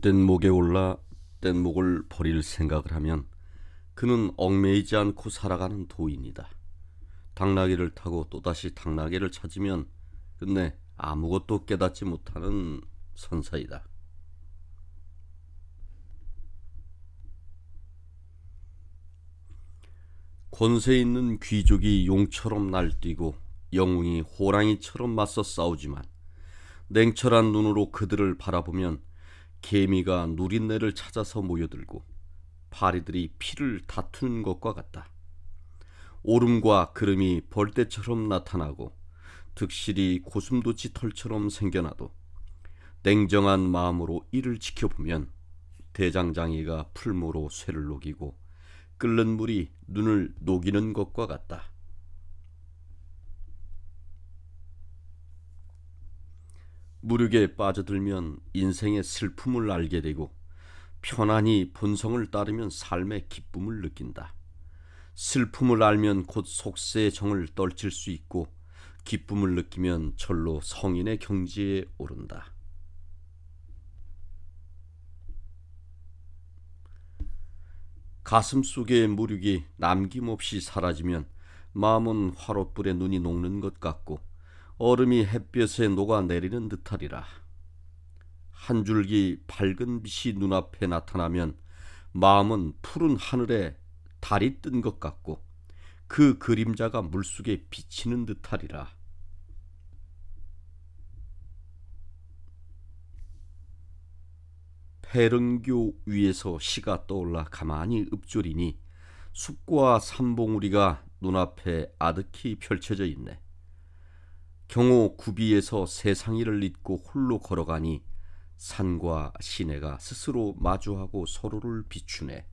뗏목에 올라 뗏목을 버릴 생각을 하면 그는 얽매이지 않고 살아가는 도인이다. 당나귀를 타고 또다시 당나귀를 찾으면 끝내 아무것도 깨닫지 못하는 선사이다. 권세 있는 귀족이 용처럼 날뛰고 영웅이 호랑이처럼 맞서 싸우지만 냉철한 눈으로 그들을 바라보면 개미가 누린내를 찾아서 모여들고 파리들이 피를 다투는 것과 같다. 오름과 그름이 벌떼처럼 나타나고 득실이 고슴도치 털처럼 생겨나도 냉정한 마음으로 이를 지켜보면 대장장이가 풀모로 쇠를 녹이고 끓는 물이 눈을 녹이는 것과 같다. 무력에 빠져들면 인생의 슬픔을 알게 되고 편안히 본성을 따르면 삶의 기쁨을 느낀다. 슬픔을 알면 곧 속세의 정을 떨칠 수 있고 기쁨을 느끼면 절로 성인의 경지에 오른다. 가슴 속의 무력이 남김없이 사라지면 마음은 화롯불에 눈이 녹는 것 같고 얼음이 햇볕에 녹아내리는 듯하리라. 한 줄기 밝은 빛이 눈앞에 나타나면 마음은 푸른 하늘에 달이 뜬 것 같고 그 그림자가 물속에 비치는 듯하리라. 해릉교 위에서 시가 떠올라 가만히 읊조리니 숲과 산봉우리가 눈앞에 아득히 펼쳐져 있네. 경호 구비에서 세상이를 잊고 홀로 걸어가니 산과 시내가 스스로 마주하고 서로를 비추네.